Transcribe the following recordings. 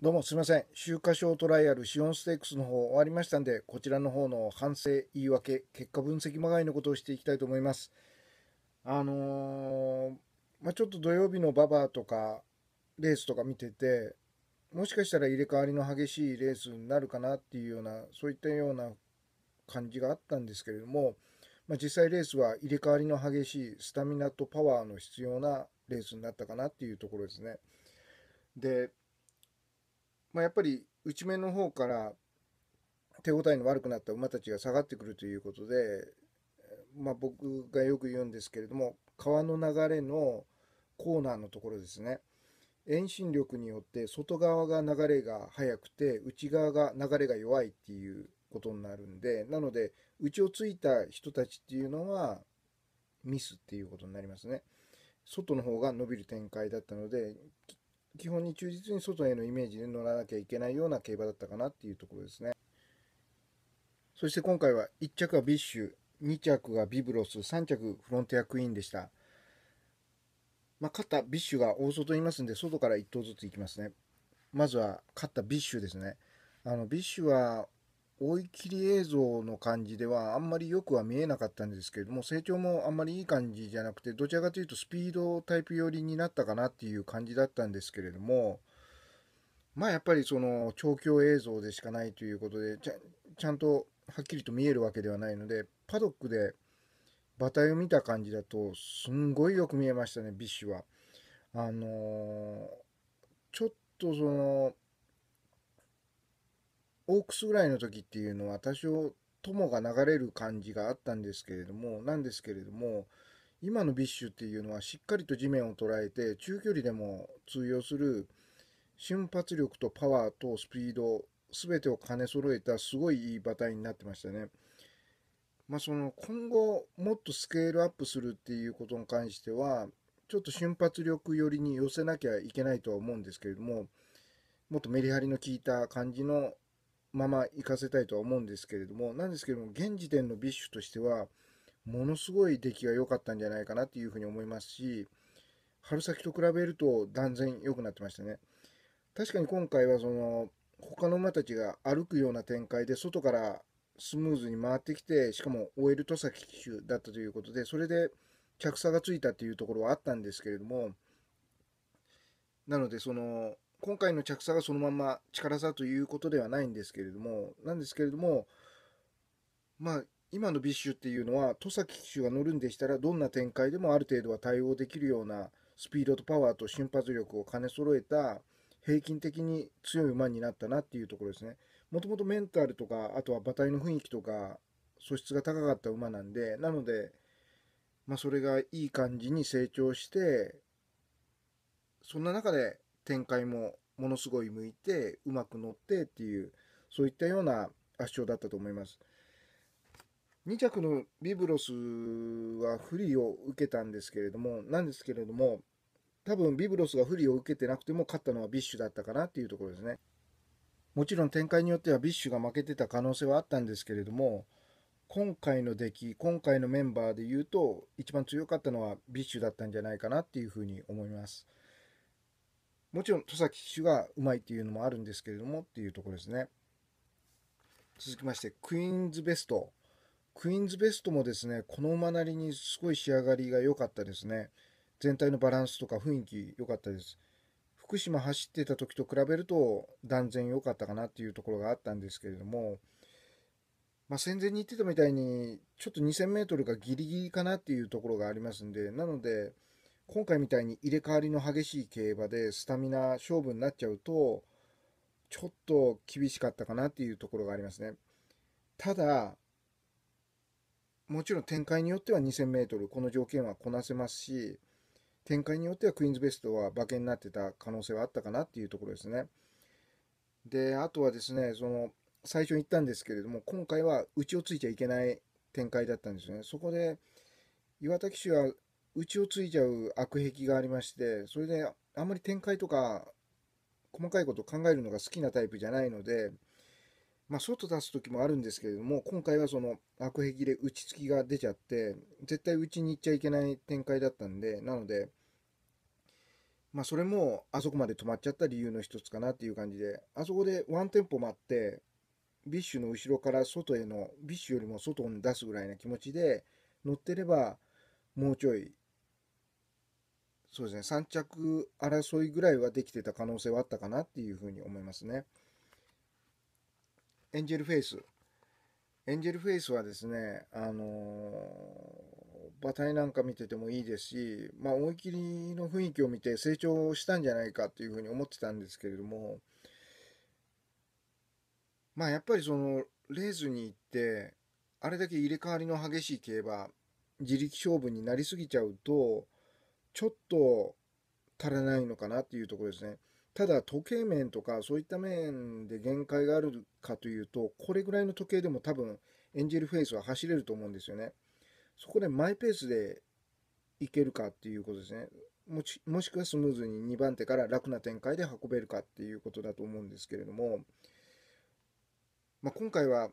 どうもすいません。週華賞トライアルシオンステークスの方終わりましたんで、こちらの方の反省、言い訳、結果分析まがいのことをしていきたいと思います。あのー、まあ、ちょっと土曜日のババアとか、レースとか見てて、もしかしたら入れ替わりの激しいレースになるかなっていうような、そういったような感じがあったんですけれども、まあ、実際レースは入れ替わりの激しいスタミナとパワーの必要なレースになったかなっていうところですね。でまあ、やっぱり内面の方から手応えの悪くなった馬たちが下がってくるということで、まあ、僕がよく言うんですけれども川の流れのコーナーのところですね遠心力によって外側が流れが速くて内側が流れが弱いっていうことになるんでなので内をついた人たちっていうのはミスっていうことになりますね。外の方が伸びる展開だったので基本に忠実に外へのイメージで乗らなきゃいけないような競馬だったかなっていうところですね。そして今回は1着がビッシュ、2着がビブロス、3着フロンティアクイーンでした。まあ、勝ったビッシュが大外いますんで、外から1頭ずついきますね。まずは勝ったビッシュですね。あのビッシュは追い切り映像の感じではあんまりよくは見えなかったんですけれども成長もあんまりいい感じじゃなくてどちらかというとスピードタイプ寄りになったかなっていう感じだったんですけれどもまあやっぱりその調教映像でしかないということでちゃんとはっきりと見えるわけではないのでパドックで馬体を見た感じだとすんごいよく見えましたねビッシュは。あのー、ちょっとそのオークスぐらいの時っていうのは多少友が流れる感じがあったんですけれどもなんですけれども今のビッシュっていうのはしっかりと地面を捉えて中距離でも通用する瞬発力とパワーとスピード全てを兼ね揃えたすごいいい馬体になってましたね。まあ、その今後もっとスケールアップするっていうことに関してはちょっと瞬発力寄りに寄せなきゃいけないとは思うんですけれどももっとメリハリの効いた感じのまま行かせたいとは思うんですけれども、なんですけれども、現時点のビッシュとしては、ものすごい出来が良かったんじゃないかなっていうふうに思いますし、春先と比べると断然良くなってましたね。確かに今回はその、他の馬たちが歩くような展開で、外からスムーズに回ってきて、しかも終える戸崎騎手だったということで、それで着差がついたっていうところはあったんですけれども、なので、その、今回の着差がそのまま力差ということではないんですけれども、なんですけれども、まあ、今のビッシュっていうのは、戸崎騎手が乗るんでしたら、どんな展開でもある程度は対応できるようなスピードとパワーと瞬発力を兼ね揃えた、平均的に強い馬になったなっていうところですね。もともとメンタルとか、あとは馬体の雰囲気とか、素質が高かった馬なんで、なので、まあ、それがいい感じに成長して、そんな中で展開もものすごい向いてうまく乗ってっていうそういったような圧勝だったと思います。2着のビブロスは不利を受けたんですけれども、なんですけれども、多分ビブロスが不利を受けてなくても勝ったのはビッシュだったかなっていうところですね。もちろん展開によってはビッシュが負けてた可能性はあったんですけれども、今回の出来、今回のメンバーで言うと、一番強かったのはビッシュだったんじゃないかなっていうふうに思います。もちろん戸崎騎手がうまいっていうのもあるんですけれどもっていうところですね。続きまして、クイーンズベスト。クイーンズベストもですね、この馬なりにすごい仕上がりが良かったですね。全体のバランスとか雰囲気良かったです。福島走ってた時と比べると断然良かったかなっていうところがあったんですけれども、まあ、戦前に言ってたみたいにちょっと 2000m がギリギリかなっていうところがありますんでなので今回みたいに入れ替わりの激しい競馬でスタミナ勝負になっちゃうと、ちょっと厳しかったかなっていうところがありますね。ただ、もちろん展開によっては 2000m この条件はこなせますし、展開によってはクイーンズベストは馬券になってた可能性はあったかなっていうところですね。で、あとはですね、その最初に言ったんですけれども、今回はちをついちゃいけない展開だったんですよね。そこで岩田騎手はうちをついちゃう悪癖がありましてそれであんまり展開とか細かいことを考えるのが好きなタイプじゃないので、まあ、外出す時もあるんですけれども今回はその悪癖で打ちつきが出ちゃって絶対打ちに行っちゃいけない展開だったんでなので、まあ、それもあそこまで止まっちゃった理由の一つかなっていう感じであそこでワンテンポ待ってビッシュの後ろから外へのビッシュよりも外に出すぐらいな気持ちで乗ってればもうちょいそうですね、3着争いぐらいはできてた可能性はあったかなっていうふうに思いますね。エンジェルフェイス。エンジェルフェイスはですね、あのー、馬体なんか見ててもいいですし、まあ、思い切りの雰囲気を見て成長したんじゃないかっていうふうに思ってたんですけれども、まあ、やっぱりその、レースに行って、あれだけ入れ替わりの激しい競馬、自力勝負になりすぎちゃうと、ちょっと足らないのかなっていうところですね。ただ時計面とかそういった面で限界があるかというと、これぐらいの時計でも多分エンジェルフェイスは走れると思うんですよね。そこでマイペースでいけるかっていうことですね。ももしくはスムーズに2番手から楽な展開で運べるかっていうことだと思うんですけれども、まあ、今回は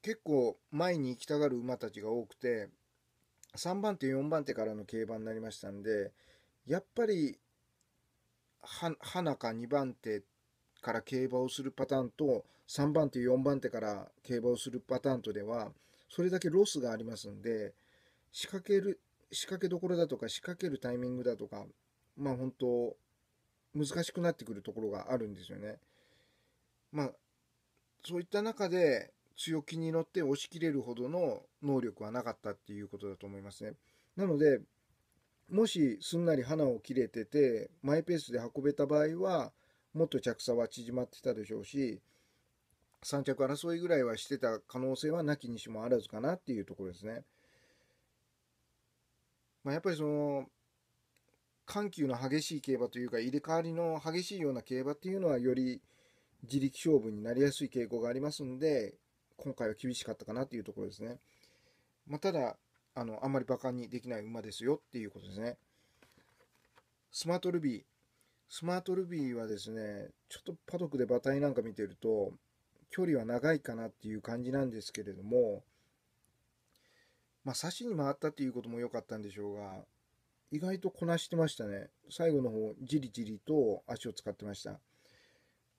結構前に行きたがる馬たちが多くて3番手、4番手からの競馬になりましたんで、やっぱり、花か2番手から競馬をするパターンと、3番手、4番手から競馬をするパターンとでは、それだけロスがありますんで、仕掛ける、仕掛けどころだとか、仕掛けるタイミングだとか、まあ本当、難しくなってくるところがあるんですよね。まあ、そういった中で、強気に乗って押し切れるほどの能力はなかったっていうことだと思いますね。なので、もしすんなり花を切れてて、マイペースで運べた場合は、もっと着差は縮まってたでしょうし、3着争いぐらいはしてた可能性はなきにしもあらずかなっていうところですね。まあ、やっぱりその、緩急の激しい競馬というか、入れ替わりの激しいような競馬っていうのは、より自力勝負になりやすい傾向がありますんで、今回は厳しかったかなっていうところですね。まあ、ただ、あの、あんまり馬鹿にできない馬ですよっていうことですね。スマートルビー。スマートルビーはですね、ちょっとパドックで馬体なんか見てると、距離は長いかなっていう感じなんですけれども、まあ、差しに回ったっていうことも良かったんでしょうが、意外とこなしてましたね。最後の方、じりじりと足を使ってました。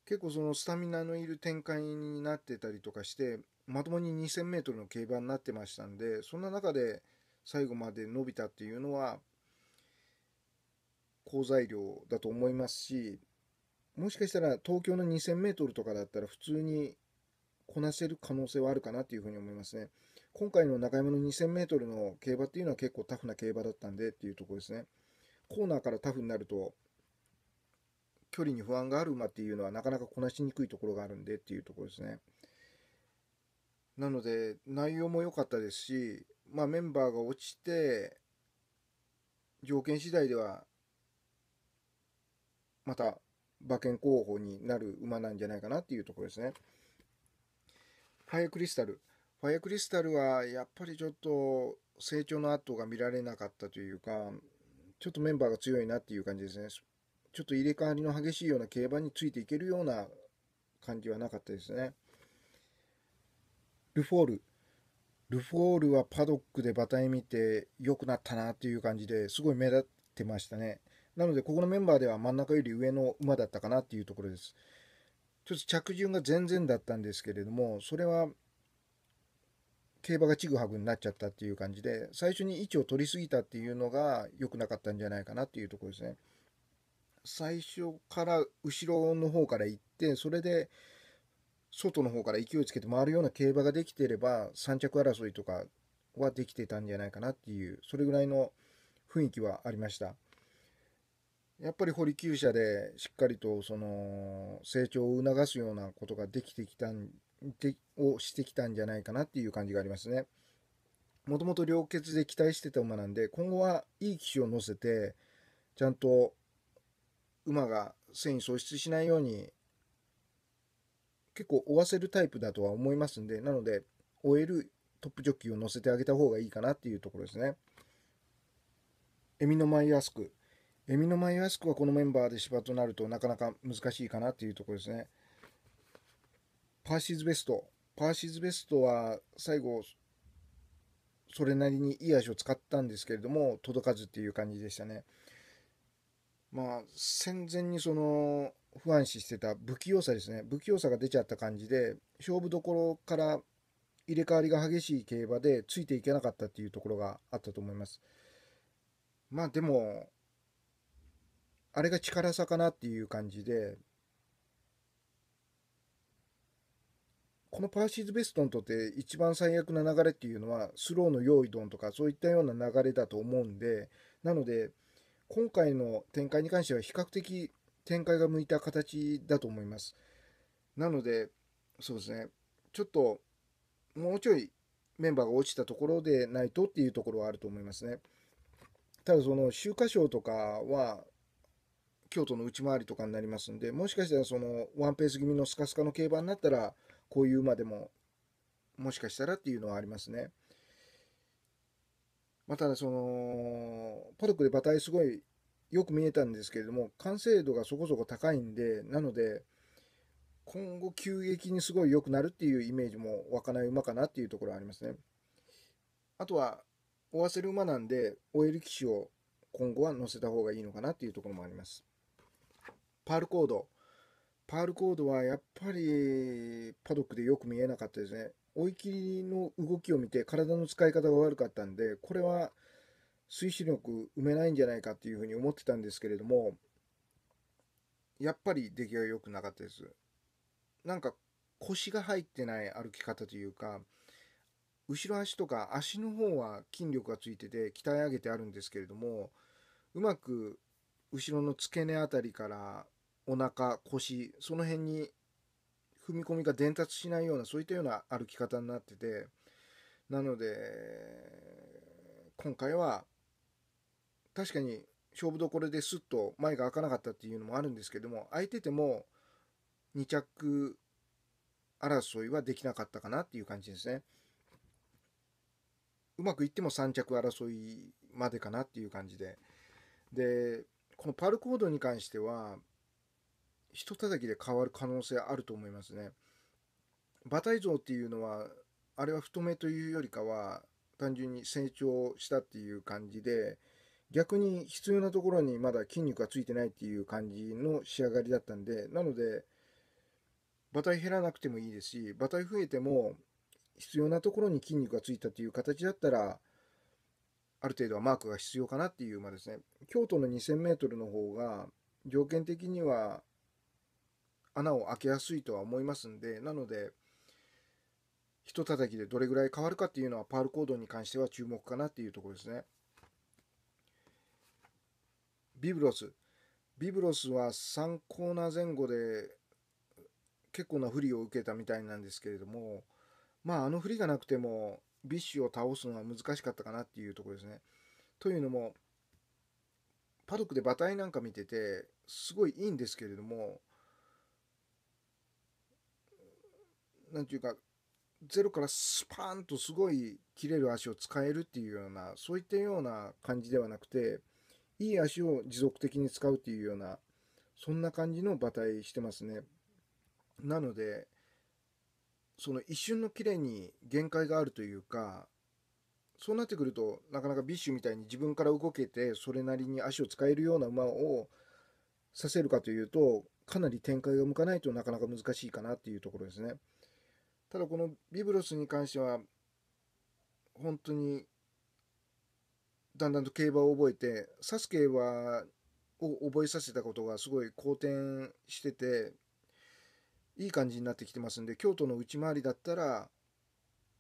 結構そのスタミナのいる展開になってたりとかして、まともに 2000m の競馬になってましたんで、そんな中で最後まで伸びたっていうのは、好材料だと思いますし、もしかしたら東京の2000メートルとかだったら普通にこなせる可能性はあるかなっていうふうに思いますね。今回の中山の2000メートルの競馬っていうのは結構タフな競馬だったんでっていうところですね。コーナーからタフになると距離に不安がある馬っていうのはなかなかこなしにくいところがあるんでっていうところですね。なので内容も良かったですし、まあ、メンバーが落ちて条件次第ではまた馬券候補になる馬なんじゃないかなっていうところですね。ファイアクリスタル。ファイアクリスタルはやっぱりちょっと成長の跡が見られなかったというか、ちょっとメンバーが強いなっていう感じですね。ちょっと入れ替わりの激しいような競馬についていけるような感じはなかったですね。ルフォール。ルフォールはパドックで馬体見て良くなったなっていう感じですごい目立ってましたね。なので、ここのメンバーでは真ん中より上の馬だったかなっていうところです。ちょっと着順が全然だったんですけれども、それは競馬がちぐはぐになっちゃったっていう感じで、最初に位置を取りすぎたっていうのが良くなかったんじゃないかなっていうところですね。最初から後ろの方から行って、それで外の方から勢いつけて回るような競馬ができていれば、3着争いとかはできてたんじゃないかなっていう、それぐらいの雰囲気はありました。やっぱり堀厩舎でしっかりとその成長を促すようなことができてきたんでをしてきたんじゃないかなっていう感じがありますね。もともと良血で期待してた馬なんで今後はいい騎手を乗せてちゃんと馬が繊維喪失しないように結構追わせるタイプだとは思いますんでなので追えるトップジョッキーを乗せてあげた方がいいかなっていうところですねエミノマイアスクエミノマイアスクはこのメンバーで芝となるとなかなか難しいかなっていうところですねパーシーズベストパーシーズベストは最後それなりにいい足を使ったんですけれども届かずっていう感じでしたね。まあ、戦前にその不安視してた不器用さですね不器用さが出ちゃった感じで勝負どころから入れ替わりが激しい競馬でついていけなかったっていうところがあったと思いますまあでもあれが力さかなっていう感じでこのパーシーズ・ベストにとって一番最悪な流れっていうのはスローの用意ドンとかそういったような流れだと思うんでなので今回の展開に関しては比較的展開が向いた形だと思います。なので、そうですね、ちょっともうちょいメンバーが落ちたところでないとっていうところはあると思いますね。ただ、その秋華賞とかは京都の内回りとかになりますんで、もしかしたらそのワンペース気味のスカスカの競馬になったら、こういう馬でももしかしたらっていうのはありますね。まあ、ただその、パドックで馬体すごいよく見えたんですけれども、完成度がそこそこ高いんで、なので、今後急激にすごい良くなるっていうイメージも湧かない馬かなっていうところはありますね。あとは、追わせる馬なんで、終える騎士を今後は乗せた方がいいのかなっていうところもあります。パールコード。パールコードはやっぱりパドックでよく見えなかったですね。追い切りの動きを見て体の使い方が悪かったんでこれは推進力埋めないんじゃないかっていうふうに思ってたんですけれどもやっぱり出来が良くなかったですなんか腰が入ってない歩き方というか後ろ足とか足の方は筋力がついてて鍛え上げてあるんですけれどもうまく後ろの付け根あたりからお腹腰その辺に踏み込みが伝達しないようなそういったような歩き方になっててなので今回は確かに勝負どころですっと前が開かなかったっていうのもあるんですけども空いてても2着争いはできなかったかなっていう感じですね。うまくいっても3着争いまでかなっていう感じで。で、このパルコードに関しては、一叩きで変わる可能性あると思いますね。馬体像っていうのはあれは太めというよりかは単純に成長したっていう感じで逆に必要なところにまだ筋肉がついてないっていう感じの仕上がりだったんでなので馬体減らなくてもいいですし馬体増えても必要なところに筋肉がついたっていう形だったらある程度はマークが必要かなっていう馬ですね京都の 2000m の方が条件的には穴を開けやすいとは思いますんで、なので、ひと叩きでどれぐらい変わるかっていうのは、パールコードに関しては注目かなっていうところですね。ビブロス。ビブロスは3コーナー前後で結構な不利を受けたみたいなんですけれども、まあ、あの不利がなくても、ビッシュを倒すのは難しかったかなっていうところですね。というのも、パドックで馬体なんか見てて、すごいいいんですけれども、なんていうか、ゼロからスパーンとすごい切れる足を使えるっていうような、そういったような感じではなくて、いい足を持続的に使うっていうような、そんな感じの馬体してますね。なので、その一瞬のキレに限界があるというか、そうなってくると、なかなかビッシュみたいに自分から動けて、それなりに足を使えるような馬をさせるかというと、かなり展開が向かないとなかなか難しいかなっていうところですね。ただこのビブロスに関しては本当にだんだんと競馬を覚えてサスケはを覚えさせたことがすごい好転してていい感じになってきてますんで京都の内回りだったら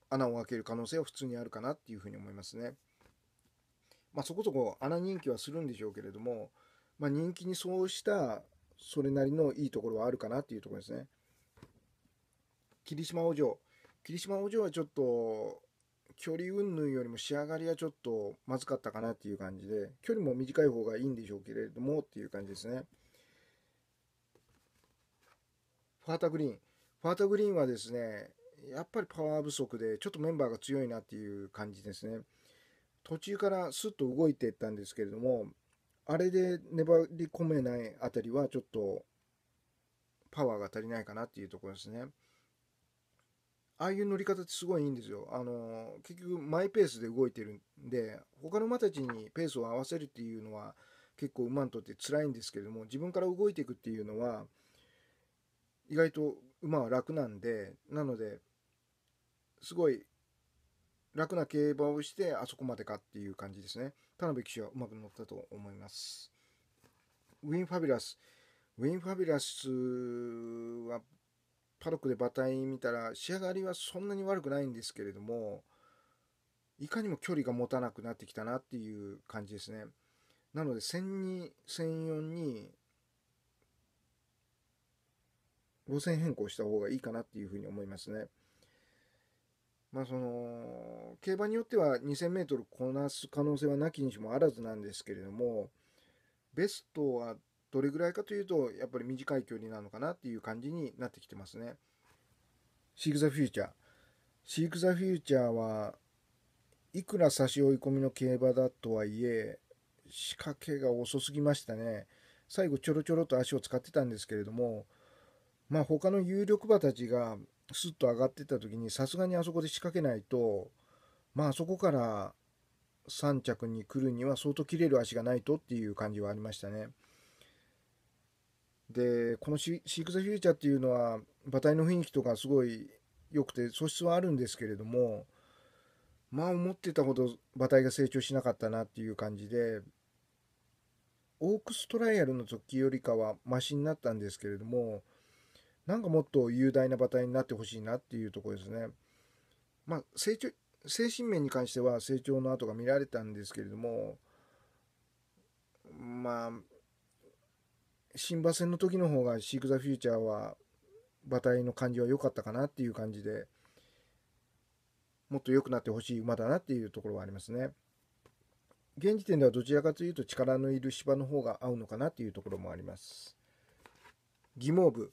穴を開ける可能性は普通にあるかなっていうふうに思いますね。まあ、そこそこ穴人気はするんでしょうけれども、まあ、人気にそうしたそれなりのいいところはあるかなっていうところですね。霧島お嬢。霧島お嬢はちょっと、距離云々よりも仕上がりはちょっとまずかったかなっていう感じで、距離も短い方がいいんでしょうけれどもっていう感じですね。ファータグリーン。ファータグリーンはですね、やっぱりパワー不足で、ちょっとメンバーが強いなっていう感じですね。途中からスッと動いていったんですけれども、あれで粘り込めないあたりは、ちょっとパワーが足りないかなっていうところですね。ああいう乗り方ってすごいいいんですよ。あの結局マイペースで動いてるんで他の馬たちにペースを合わせるっていうのは結構馬にとって辛いんですけれども自分から動いていくっていうのは意外と馬は楽なんでなのですごい楽な競馬をしてあそこまでかっていう感じですね。田辺騎手はうまく乗ったと思います。ウィン・ファビュラス。ウィン・ファビュラスはパドックで馬体見たら仕上がりはそんなに悪くないんですけれどもいかにも距離が持たなくなってきたなっていう感じですねなので1002、1004に路線変更した方がいいかなっていうふうに思いますねまあその競馬によっては 2000m こなす可能性はなきにしもあらずなんですけれどもベストはどれぐらいかというと、やっぱり短い距離なのかなっていう感じになってきてますね。シーク・ザ・フューチャー。シーク・ザ・フューチャーはいくら差し追い込みの競馬だとはいえ、仕掛けが遅すぎましたね。最後ちょろちょろと足を使ってたんですけれども、まあ他の有力馬たちがスッと上がってた時にさすがにあそこで仕掛けないと、まあそこから3着に来るには相当切れる足がないとっていう感じはありましたね。でこのシ「シーク・ザ・フューチャー」っていうのは馬体の雰囲気とかすごい良くて素質はあるんですけれどもまあ思ってたほど馬体が成長しなかったなっていう感じでオークストライアルの時よりかはマシになったんですけれどもなんかもっと雄大な馬体になってほしいなっていうところですね。まあ、成長精神面に関しては成長の跡が見られたんですけれどもまあ新馬戦の時の方がシーク・ザ・フューチャーは馬体の感じは良かったかなっていう感じでもっと良くなってほしい馬だなっていうところはありますね。現時点ではどちらかというと力のいる芝の方が合うのかなっていうところもあります。疑モ部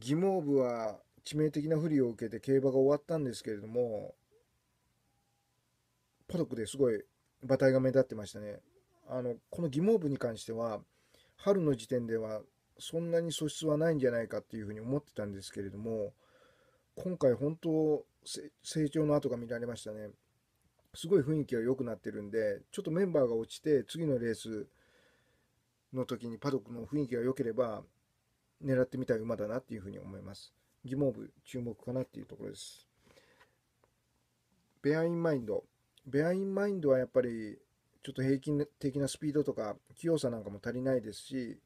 疑ギ部は致命的な不利を受けて競馬が終わったんですけれども、パドックですごい馬体が目立ってましたね。あの、この疑モ部に関しては、春の時点ではそんなに素質はないんじゃないかっていうふうに思ってたんですけれども今回本当成長の跡が見られましたねすごい雰囲気が良くなってるんでちょっとメンバーが落ちて次のレースの時にパドックの雰囲気が良ければ狙ってみたい馬だなっていうふうに思います疑問部注目かなっていうところですベアインマインドベアインマインドはやっぱりちょっと平均的なスピードとか器用さなんかも足りないですし、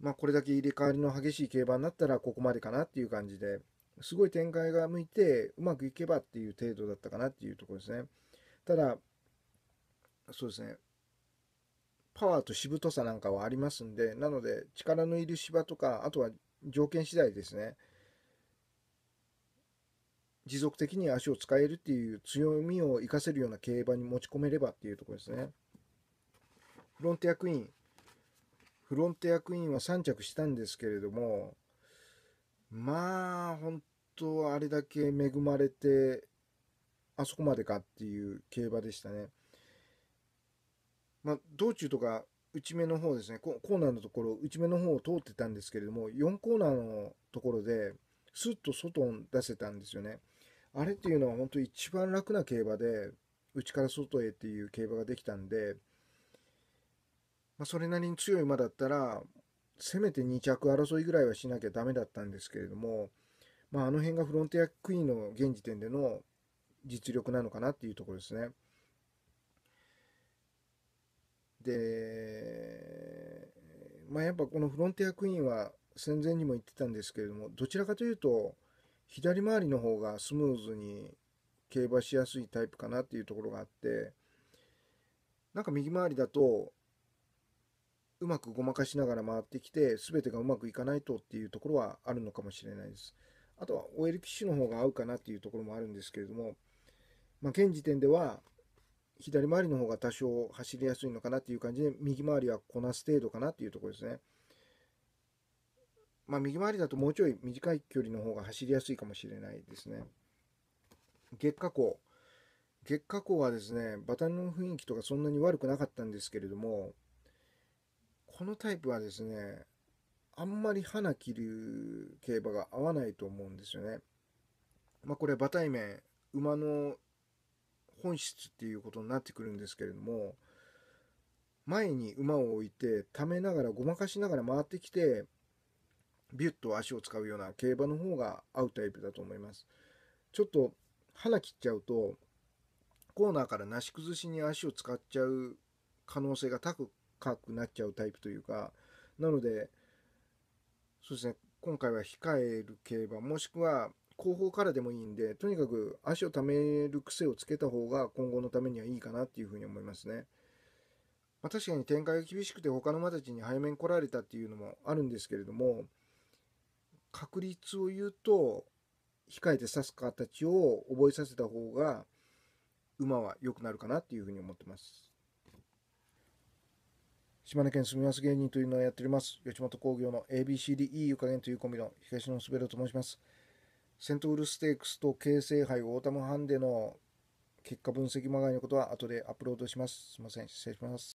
まあ、これだけ入れ替わりの激しい競馬になったらここまでかなっていう感じですごい展開が向いてうまくいけばっていう程度だったかなっていうところですね。ただ、そうですね、パワーとしぶとさなんかはありますんで、なので力のいる芝とか、あとは条件次第ですね。持続的に足を使えるっていう強みを生かせるような競馬に持ち込めればっていうところですね。フロンティアクイーン。フロンティアクイーンは3着したんですけれども、まあ、本当あれだけ恵まれて、あそこまでかっていう競馬でしたね。まあ、道中とか内目の方ですねコ、コーナーのところ、内目の方を通ってたんですけれども、4コーナーのところで、スッと外に出せたんですよね。あれっていうのは本当一番楽な競馬で、内から外へっていう競馬ができたんで、まあ、それなりに強い馬だったら、せめて2着争いぐらいはしなきゃダメだったんですけれども、まあ、あの辺がフロンティアクイーンの現時点での実力なのかなっていうところですね。で、まあ、やっぱこのフロンティアクイーンは戦前にも言ってたんですけれども、どちらかというと、左回りの方がスムーズに競馬しやすいタイプかなっていうところがあってなんか右回りだとうまくごまかしながら回ってきて全てがうまくいかないとっていうところはあるのかもしれないです。あとはオエル騎手の方が合うかなっていうところもあるんですけれども、まあ、現時点では左回りの方が多少走りやすいのかなっていう感じで右回りはこなす程度かなっていうところですね。まあ、右回りだともうちょい短い距離の方が走りやすいかもしれないですね。月下港。月下港はですね、バタンの雰囲気とかそんなに悪くなかったんですけれども、このタイプはですね、あんまり花切る競馬が合わないと思うんですよね。まあ、これ馬体面、馬の本質っていうことになってくるんですけれども、前に馬を置いて、溜めながら、ごまかしながら回ってきて、ビュッと足を使うような競馬の方が合うタイプだと思います。ちょっと花切っちゃうとコーナーからなし崩しに足を使っちゃう可能性が高くなっちゃうタイプというかなのでそうですね今回は控える競馬もしくは後方からでもいいんでとにかく足をためる癖をつけた方が今後のためにはいいかなっていうふうに思いますね。まあ、確かに展開が厳しくて他の馬たちに背面来られたっていうのもあるんですけれども確率を言うと控えて指す形を覚えさせた方が馬は良くなるかなっていうふうに思ってます。島根県住みます芸人というのをやっております。吉本興業の ABCDE 湯加減というコンビの東野すべると申します。セントウルステークスと京成杯オータムハンデの結果分析まがいのことは後でアップロードします。すみません、失礼します。